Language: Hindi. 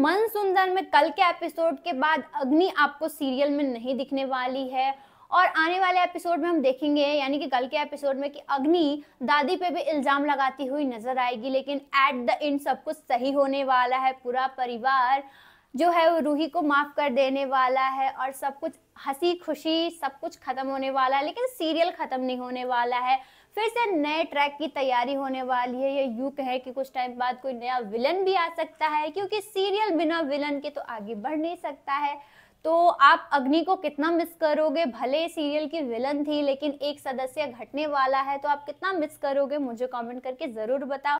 मन सुंदर में कल के एपिसोड के बाद अग्नि आपको सीरियल में नहीं दिखने वाली है और आने वाले एपिसोड में हम देखेंगे यानी कि कल के एपिसोड में कि अग्नि दादी पे भी इल्ज़ाम लगाती हुई नजर आएगी लेकिन एट द एंड सब कुछ सही होने वाला है पूरा परिवार जो है वो रूही को माफ़ कर देने वाला है और सब कुछ हंसी खुशी सब कुछ ख़त्म होने वाला है लेकिन सीरियल ख़त्म नहीं होने वाला है फिर से नए ट्रैक की तैयारी होने वाली है ये यू कहे कि कुछ टाइम बाद कोई नया विलन भी आ सकता है क्योंकि सीरियल बिना विलन के तो आगे बढ़ नहीं सकता है तो आप अग्नि को कितना मिस करोगे भले सीरियल की विलन थी लेकिन एक सदस्य घटने वाला है तो आप कितना मिस करोगे मुझे कमेंट करके ज़रूर बताओ